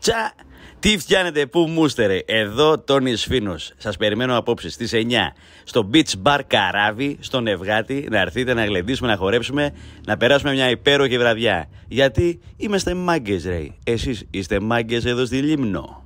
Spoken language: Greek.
Τσα! Τι φτιάνετε, πού μούστερε. Εδώ τον Σφίνος. Σας περιμένω απόψε στις 9 στο Beach Bar Καράβι, στο Νευγάτι να έρθετε να γλεντήσουμε, να χορέψουμε, να περάσουμε μια υπέροχη βραδιά. Γιατί είμαστε μάγκες, ρε. Εσείς είστε μάγκες εδώ στη Λίμνο.